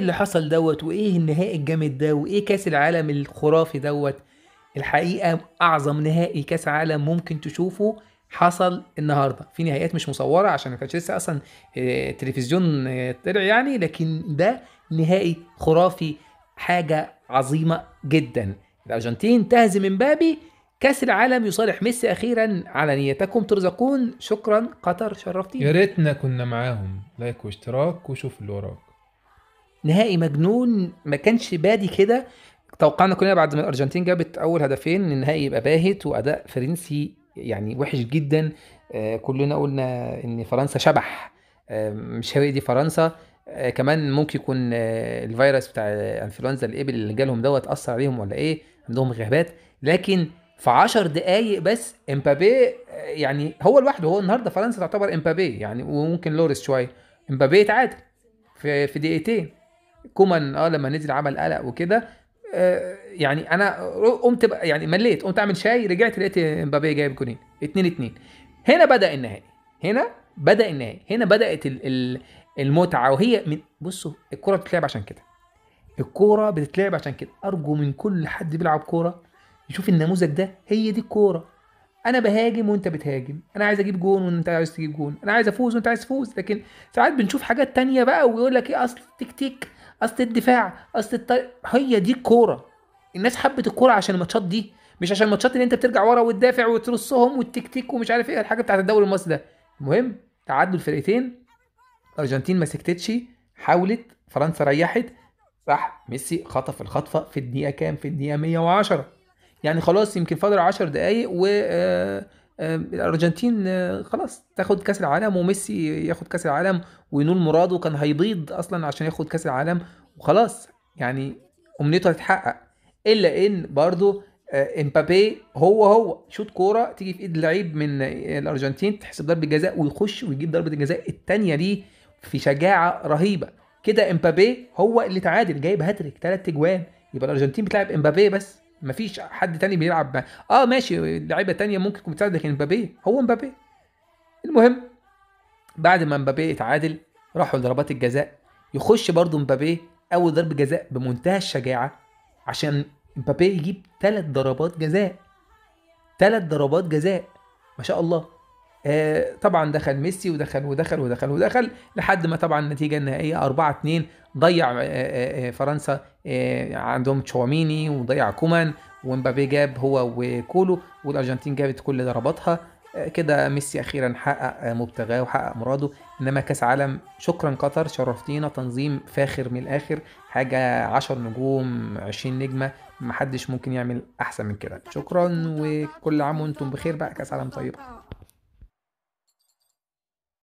اللي حصل دوت وايه النهائي الجامد ده وايه كاس العالم الخرافي دوت الحقيقه اعظم نهائي كاس عالم ممكن تشوفه حصل النهارده في نهائيات مش مصوره عشان ما كانش لسه اصلا آه، التلفزيون آه، طلع يعني لكن ده نهائي خرافي حاجه عظيمه جدا الارجنتين تهزم امبابي كاس العالم يصالح ميسي اخيرا على نيتكم ترزقون شكرا قطر شرفتينا يا ريتنا كنا معاهم لايك واشتراك وشوف اللي وراك نهائي مجنون ما كانش بادي كده توقعنا كلنا بعد ما الارجنتين جابت اول هدفين ان النهائي يبقى باهت واداء فرنسي يعني وحش جدا آه، كلنا قلنا ان فرنسا شبح آه، مش هي دي فرنسا آه، كمان ممكن يكون الفيروس بتاع انفلونزا الابل اللي جالهم دوت اثر عليهم ولا ايه عندهم غيابات لكن في 10 دقايق بس امبابي يعني هو لوحده هو النهارده فرنسا تعتبر امبابي يعني وممكن لوريس شويه امبابي اتعادل في دقيقتين كومان اه لما نزل عمل قلق وكده آه، يعني انا قمت يعني مليت قمت اعمل شاي رجعت لقيت امبابي جايب جونين 2 2 هنا بدا النهائي هنا بدا النهائي هنا بدات المتعه وهي من بصوا الكوره بتتلعب عشان كده الكوره بتتلعب عشان كده ارجو من كل حد بيلعب كوره يشوف النموذج ده هي دي الكوره انا بهاجم وانت بتهاجم انا عايز اجيب جون وانت عايز تجيب جون انا عايز افوز وانت عايز تفوز لكن ساعات بنشوف حاجات تانية بقى ويقول لك ايه اصل تكتيك اصل الدفاع اصل الطريق هي دي الكوره الناس حبت الكوره عشان الماتشات دي مش عشان الماتشات اللي انت بترجع ورا وتدافع وترصهم والتكتيك ومش عارف ايه الحاجه بتاعت الدوري المصري ده المهم تعدوا الفرقتين الارجنتين ما سكتتش حاولت فرنسا ريحت راح ميسي خطف الخطفه في الدقيقه كام في الدقيقه 110 يعني خلاص يمكن فاضل 10 دقايق و آه الارجنتين آه، خلاص تاخد كاس العالم وميسي ياخد كاس العالم وينول مراده كان هيبيض اصلا عشان ياخد كاس العالم وخلاص يعني امنيته هتتحقق الا ان برضه آه، امبابي هو هو شوط كوره تيجي في ايد لعيب من الارجنتين تحسب ضربه جزاء ويخش ويجيب ضربه الجزاء الثانيه ليه في شجاعه رهيبه كده امبابي هو اللي تعادل جايب هاتريك ثلاث اجوان يبقى الارجنتين بتلعب امبابي بس مفيش حد تاني بيلعب اه ماشي لعيبه تانية ممكن تكون بتساعد لكن مبابي هو مبابي المهم بعد ما مبابي اتعادل راحوا لضربات الجزاء يخش برضه مبابي اول ضربه جزاء بمنتهى الشجاعه عشان مبابي يجيب ثلاث ضربات جزاء ثلاث ضربات جزاء ما شاء الله آه، طبعا دخل ميسي ودخل ودخل ودخل ودخل لحد ما طبعا النتيجه النهائيه 4 2 ضيع آه، آه، فرنسا عندهم تشواميني وضيع كومان ومبابي جاب هو وكولو والارجنتين جابت كل ضرباتها كده ميسي اخيرا حقق مبتغاه وحقق مراده انما كاس عالم شكرا قطر شرفتينا تنظيم فاخر من الاخر حاجه 10 نجوم 20 نجمه محدش ممكن يعمل احسن من كده شكرا وكل عام وانتم بخير بقى كاس عالم طيبه